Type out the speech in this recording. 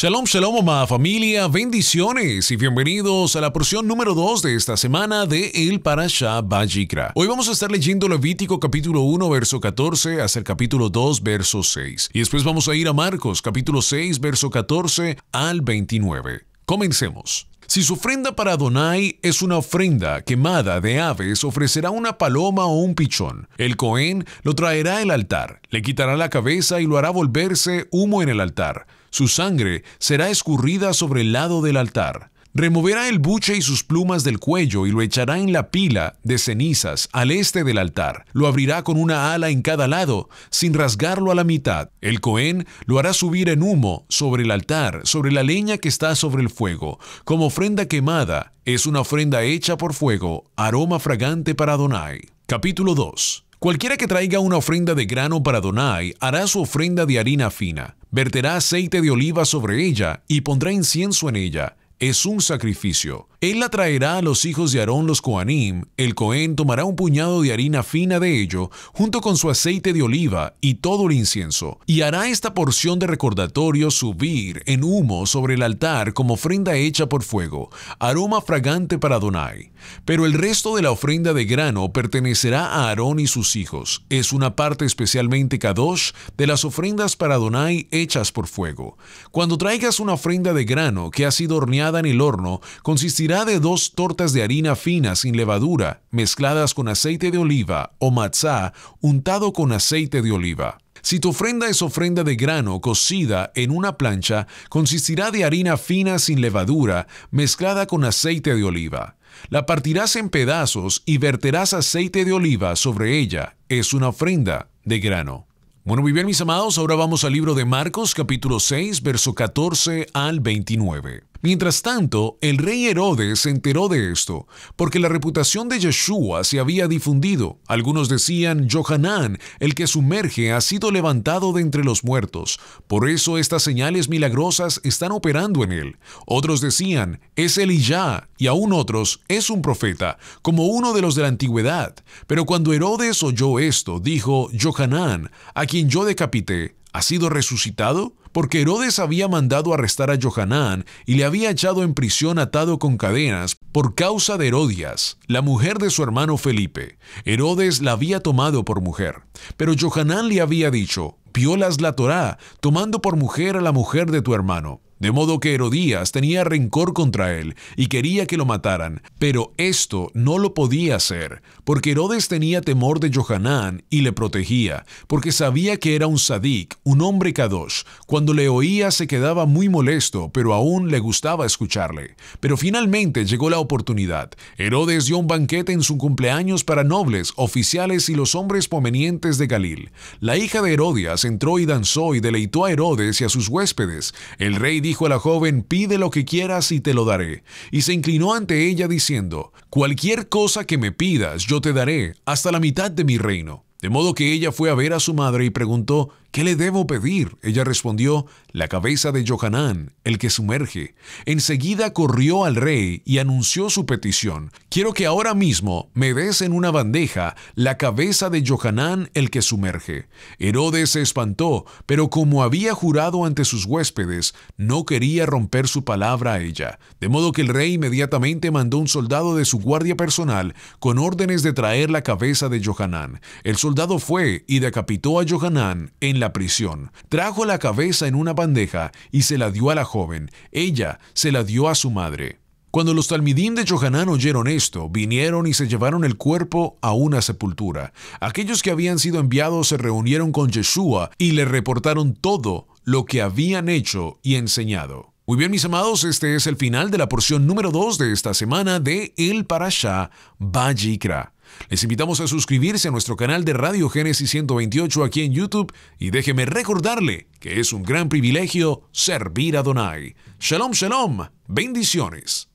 Shalom, shalom, mamá, familia, bendiciones y bienvenidos a la porción número 2 de esta semana de El Parashah Bajikra. Hoy vamos a estar leyendo Levítico capítulo 1, verso 14 hasta el capítulo 2, verso 6. Y después vamos a ir a Marcos capítulo 6, verso 14 al 29. Comencemos. Si su ofrenda para Adonai es una ofrenda quemada de aves, ofrecerá una paloma o un pichón. El cohen lo traerá al altar, le quitará la cabeza y lo hará volverse humo en el altar. Su sangre será escurrida sobre el lado del altar. Removerá el buche y sus plumas del cuello y lo echará en la pila de cenizas al este del altar. Lo abrirá con una ala en cada lado, sin rasgarlo a la mitad. El cohen lo hará subir en humo sobre el altar, sobre la leña que está sobre el fuego, como ofrenda quemada. Es una ofrenda hecha por fuego, aroma fragante para Adonai. Capítulo 2 Cualquiera que traiga una ofrenda de grano para Donai hará su ofrenda de harina fina, verterá aceite de oliva sobre ella y pondrá incienso en ella. Es un sacrificio. Él la traerá a los hijos de Aarón los Coanim, el Cohen tomará un puñado de harina fina de ello, junto con su aceite de oliva y todo el incienso, y hará esta porción de recordatorio subir en humo sobre el altar como ofrenda hecha por fuego, aroma fragante para Donai. Pero el resto de la ofrenda de grano pertenecerá a Aarón y sus hijos, es una parte especialmente kadosh de las ofrendas para Donai hechas por fuego. Cuando traigas una ofrenda de grano que ha sido horneada en el horno, consistirá de dos tortas de harina fina sin levadura, mezcladas con aceite de oliva o matzá untado con aceite de oliva. Si tu ofrenda es ofrenda de grano cocida en una plancha, consistirá de harina fina sin levadura, mezclada con aceite de oliva. La partirás en pedazos y verterás aceite de oliva sobre ella. Es una ofrenda de grano. Bueno, muy bien mis amados, ahora vamos al libro de Marcos capítulo 6, verso 14 al 29. Mientras tanto, el rey Herodes se enteró de esto, porque la reputación de Yeshua se había difundido. Algunos decían, Johanán, el que sumerge, ha sido levantado de entre los muertos, por eso estas señales milagrosas están operando en él. Otros decían, es Elijah, y aún otros, es un profeta, como uno de los de la antigüedad. Pero cuando Herodes oyó esto, dijo, Johanán, a quien yo decapité, ¿Ha sido resucitado? Porque Herodes había mandado arrestar a Johanán y le había echado en prisión atado con cadenas por causa de Herodias, la mujer de su hermano Felipe. Herodes la había tomado por mujer. Pero Johanán le había dicho, violas la Torá, tomando por mujer a la mujer de tu hermano. De modo que Herodías tenía rencor contra él y quería que lo mataran, pero esto no lo podía hacer, porque Herodes tenía temor de Johanán y le protegía, porque sabía que era un sadic, un hombre kadosh. Cuando le oía se quedaba muy molesto, pero aún le gustaba escucharle. Pero finalmente llegó la oportunidad. Herodes dio un banquete en su cumpleaños para nobles, oficiales y los hombres provenientes de Galil. La hija de Herodías entró y danzó y deleitó a Herodes y a sus huéspedes. El rey dijo a la joven, pide lo que quieras y te lo daré. Y se inclinó ante ella diciendo, cualquier cosa que me pidas yo te daré, hasta la mitad de mi reino. De modo que ella fue a ver a su madre y preguntó, ¿Qué le debo pedir? Ella respondió, la cabeza de Johanán, el que sumerge. Enseguida corrió al rey y anunció su petición. Quiero que ahora mismo me des en una bandeja la cabeza de Johanán, el que sumerge. Herodes se espantó, pero como había jurado ante sus huéspedes, no quería romper su palabra a ella. De modo que el rey inmediatamente mandó un soldado de su guardia personal con órdenes de traer la cabeza de Johanán. El soldado fue y decapitó a Johanán en la prisión. Trajo la cabeza en una bandeja y se la dio a la joven. Ella se la dio a su madre. Cuando los talmidim de Johanán oyeron esto, vinieron y se llevaron el cuerpo a una sepultura. Aquellos que habían sido enviados se reunieron con Yeshua y le reportaron todo lo que habían hecho y enseñado. Muy bien, mis amados, este es el final de la porción número 2 de esta semana de El Parashá bajikra les invitamos a suscribirse a nuestro canal de Radio Génesis 128 aquí en YouTube y déjeme recordarle que es un gran privilegio servir a Donai. Shalom, shalom, bendiciones.